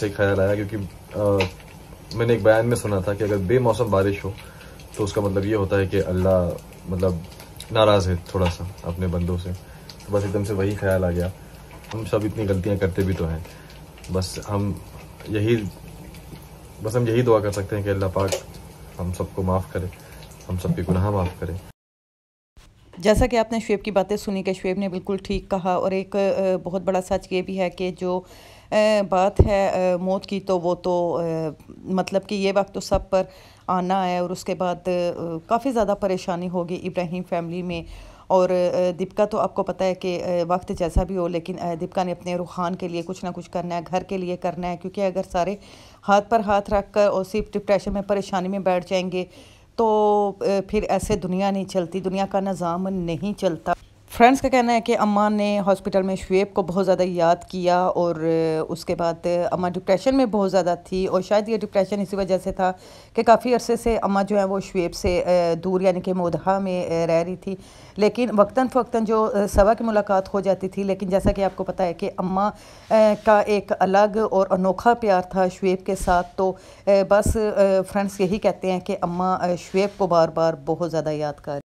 से ख्याल आया क्योंकि आ, मैंने एक बयान में सुना था कि अगर बेमौसम बारिश हो तो उसका मतलब ये होता है कि अल्लाह मतलब नाराज़ है थोड़ा सा अपने बंदों से तो बस एकदम से वही ख्याल आ गया हम सब इतनी गलतियां करते भी तो हैं बस हम यही बस हम यही दुआ कर सकते हैं कि अल्लाह पाक हम सबको माफ़ करे हम सबकी गुनाह माफ़ करें जैसा कि आपने शुएब की बातें सुनी कि शुएब ने बिल्कुल ठीक कहा और एक बहुत बड़ा सच ये भी है कि जो बात है मौत की तो वो तो मतलब कि ये वक्त तो सब पर आना है और उसके बाद काफ़ी ज़्यादा परेशानी होगी इब्राहिम फैमिली में और दीपिका तो आपको पता है कि वक्त जैसा भी हो लेकिन दीपिका ने अपने रुहान के लिए कुछ ना कुछ करना है घर के लिए करना है क्योंकि अगर सारे हाथ पर हाथ रख कर और सिर्फ डिप्रेशन में परेशानी में बैठ जाएंगे तो फिर ऐसे दुनिया नहीं चलती दुनिया का निज़ाम नहीं चलता फ्रेंड्स का कहना है कि अम्मा ने हॉस्पिटल में शुएब को बहुत ज़्यादा याद किया और उसके बाद अम्मा डिप्रेशन में बहुत ज़्यादा थी और शायद ये डिप्रेशन इसी वजह से था कि काफ़ी अरसे से अम्मा जो है वो शुएब से दूर यानी कि मोदहा में रह रही थी लेकिन वक्ता फ़क्ता जो सवा की मुलाकात हो जाती थी लेकिन जैसा कि आपको पता है कि अम्मा का एक अलग और अनोखा प्यार था शुएब के साथ तो बस फ्रेंड्स यही कहते हैं कि अम्मा शुएब को बार बार बहुत ज़्यादा याद कर